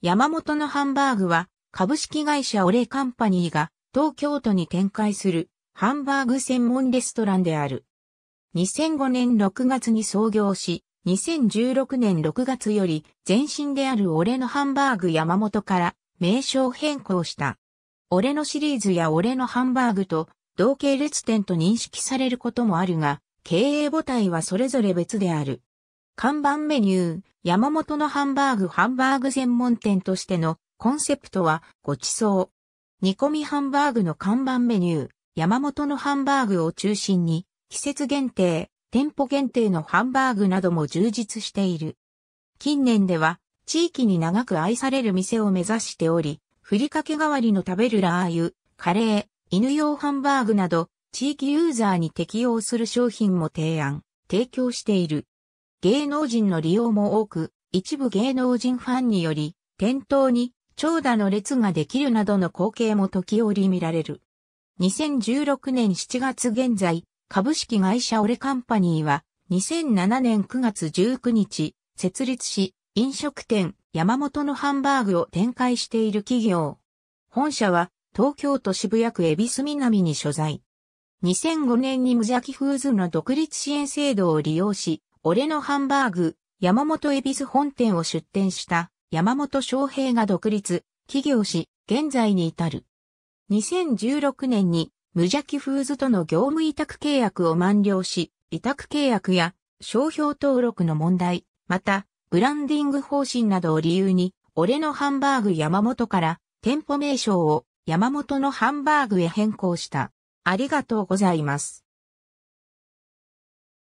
山本のハンバーグは株式会社オレカンパニーが東京都に展開するハンバーグ専門レストランである。2005年6月に創業し、2016年6月より前身である俺のハンバーグ山本から名称変更した。俺のシリーズや俺のハンバーグと同系列店と認識されることもあるが、経営母体はそれぞれ別である。看板メニュー、山本のハンバーグハンバーグ専門店としてのコンセプトはごちそう。煮込みハンバーグの看板メニュー、山本のハンバーグを中心に、季節限定、店舗限定のハンバーグなども充実している。近年では、地域に長く愛される店を目指しており、ふりかけ代わりの食べるラー油、カレー、犬用ハンバーグなど、地域ユーザーに適用する商品も提案、提供している。芸能人の利用も多く、一部芸能人ファンにより、店頭に長蛇の列ができるなどの光景も時折見られる。2016年7月現在、株式会社オレカンパニーは、2007年9月19日、設立し、飲食店、山本のハンバーグを展開している企業。本社は、東京都渋谷区恵比寿南に所在。2005年に無邪気フーズの独立支援制度を利用し、俺のハンバーグ、山本恵比寿本店を出店した山本昌平が独立、起業し、現在に至る。2016年に無邪気フーズとの業務委託契約を満了し、委託契約や商標登録の問題、また、ブランディング方針などを理由に、俺のハンバーグ山本から店舗名称を山本のハンバーグへ変更した。ありがとうございます。